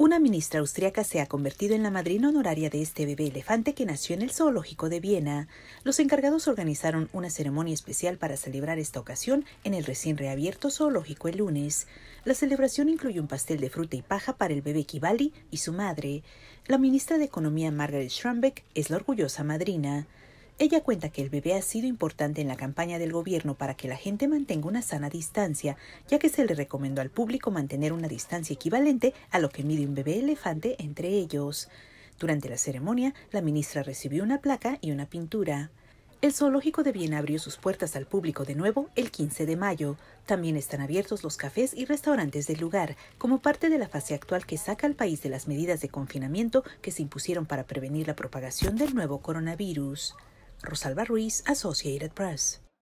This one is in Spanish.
Una ministra austriaca se ha convertido en la madrina honoraria de este bebé elefante que nació en el zoológico de Viena. Los encargados organizaron una ceremonia especial para celebrar esta ocasión en el recién reabierto zoológico el lunes. La celebración incluye un pastel de fruta y paja para el bebé Kibali y su madre. La ministra de Economía Margaret Schrambeck es la orgullosa madrina. Ella cuenta que el bebé ha sido importante en la campaña del gobierno para que la gente mantenga una sana distancia, ya que se le recomendó al público mantener una distancia equivalente a lo que mide un bebé elefante entre ellos. Durante la ceremonia, la ministra recibió una placa y una pintura. El zoológico de Viena abrió sus puertas al público de nuevo el 15 de mayo. También están abiertos los cafés y restaurantes del lugar, como parte de la fase actual que saca al país de las medidas de confinamiento que se impusieron para prevenir la propagación del nuevo coronavirus. Rosalba Ruiz, Associated Press.